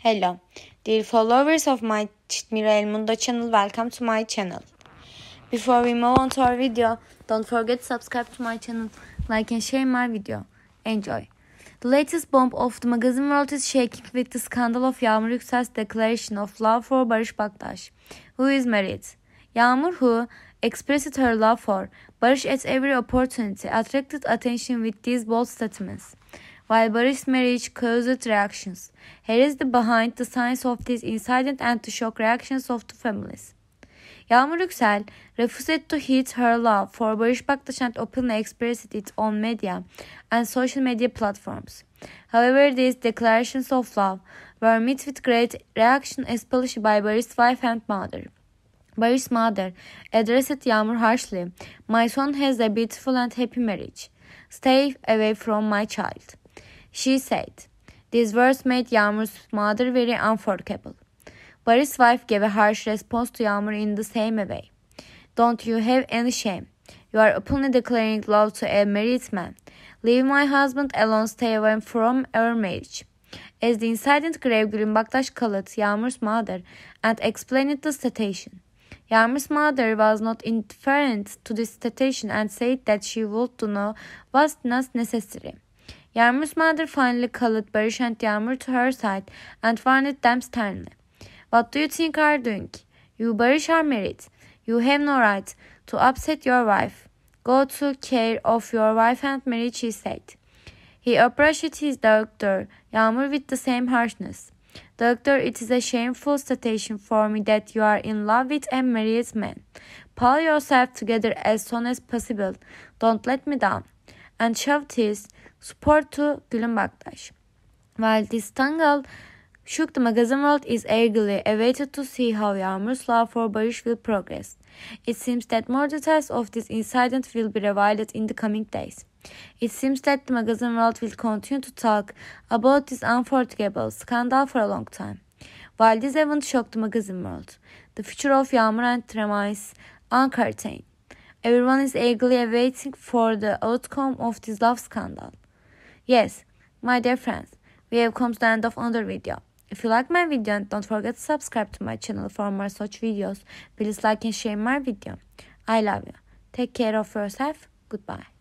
Hello, dear followers of my Chitmira El Mundo channel, welcome to my channel. Before we move on to our video, don't forget to subscribe to my channel, like and share my video. Enjoy. The latest bomb of the magazine world is shaking with the scandal of Yağmur Yüksel's declaration of love for Barış Baktaş, who is married. Yağmur, who expressed her love for Barış at every opportunity, attracted attention with these bold statements while Barish's marriage caused reactions. Here is the behind the science of this incident and the shock reactions of the families. Yağmur Yüksel refused to hide her love for Barış Baktaş and openly expressed it on media and social media platforms. However, these declarations of love were met with great reaction, especially by Barış's wife and mother. Barış's mother addressed Yağmur harshly, My son has a beautiful and happy marriage. Stay away from my child. She said, These words made Yağmur's mother very unforgivable. Barry's wife gave a harsh response to Yağmur in the same way. Don't you have any shame? You are openly declaring love to a married man. Leave my husband alone, stay away from our marriage. As the incident grave Grimbaktash called Yamur's mother and explained the situation. Yağmur's mother was not indifferent to this situation and said that she would do know what was necessary. Yamur's mother finally called Barish and Yarmur to her side and warned them sternly. What do you think are doing? You Barish are married. You have no right to upset your wife. Go to care of your wife and marry," she said. He approached his doctor, Yamur with the same harshness. Doctor, it is a shameful situation for me that you are in love with a married man. Pull yourself together as soon as possible. Don't let me down and shoved his support to back Baktash. While this tangle shook the magazine world is eagerly awaited to see how Yağmur's love for Barış will progress. It seems that more details of this incident will be revealed in the coming days. It seems that the magazine world will continue to talk about this unforgettable scandal for a long time. While this event shocked the magazine world, the future of Yağmur and remains uncertain. Everyone is eagerly awaiting for the outcome of this love scandal. Yes, my dear friends, we have come to the end of another video. If you like my video and don't forget to subscribe to my channel for more such videos, please like and share my video. I love you. Take care of yourself. Goodbye.